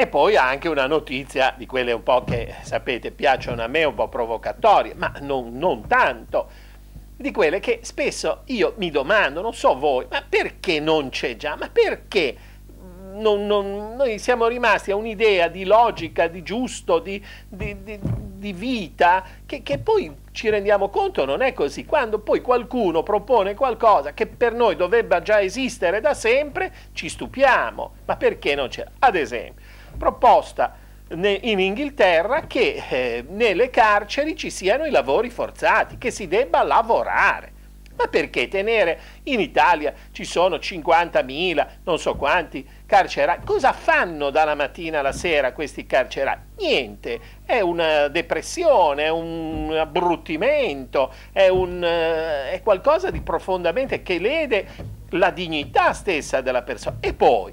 E poi anche una notizia di quelle un po' che sapete piacciono a me, un po' provocatorie, ma non, non tanto, di quelle che spesso io mi domando, non so voi, ma perché non c'è già? Ma perché? non, non, noi siamo rimasti a un'idea di logica, di giusto, di, di, di, di vita, che, che poi ci rendiamo conto non è così. Quando poi qualcuno propone qualcosa che per noi dovrebbe già esistere da sempre, ci stupiamo. Ma perché non c'è? Ad esempio, proposta in Inghilterra che eh, nelle carceri ci siano i lavori forzati, che si debba lavorare. Ma perché tenere in Italia ci sono 50.000, non so quanti carcerati? Cosa fanno dalla mattina alla sera questi carcerati? Niente, è una depressione, è un abbruttimento, è, un, eh, è qualcosa di profondamente che lede la dignità stessa della persona. E poi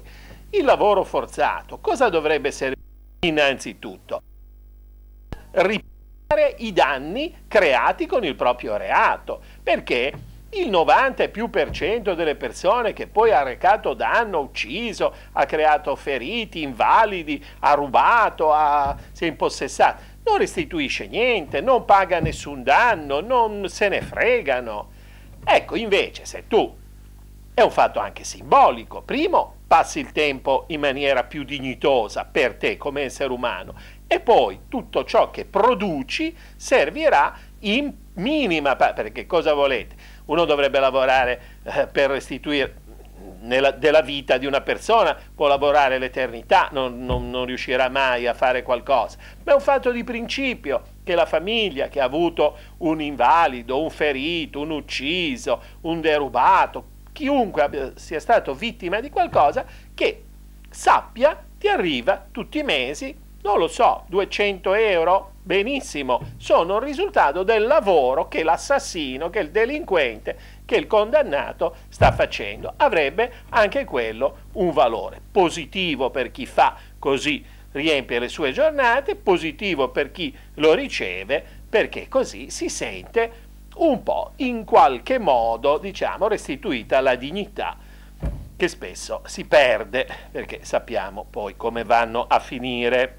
il lavoro forzato, cosa dovrebbe servire? Innanzitutto, riparare i danni creati con il proprio reato, perché il 90 e più per cento delle persone che poi ha recato danno, ucciso, ha creato feriti, invalidi, ha rubato, ha, si è impossessato, non restituisce niente, non paga nessun danno, non se ne fregano. Ecco, invece, se tu, è un fatto anche simbolico, primo, passi il tempo in maniera più dignitosa per te come essere umano e poi tutto ciò che produci servirà in minima, parte, perché cosa volete? uno dovrebbe lavorare eh, per restituire nella, della vita di una persona, può lavorare l'eternità, non, non, non riuscirà mai a fare qualcosa, ma è un fatto di principio che la famiglia che ha avuto un invalido, un ferito, un ucciso, un derubato, chiunque abbia, sia stato vittima di qualcosa, che sappia ti arriva tutti i mesi non lo so, 200 euro? Benissimo, sono il risultato del lavoro che l'assassino, che il delinquente, che il condannato sta facendo. Avrebbe anche quello un valore positivo per chi fa così riempie le sue giornate, positivo per chi lo riceve, perché così si sente un po' in qualche modo, diciamo, restituita la dignità che spesso si perde, perché sappiamo poi come vanno a finire.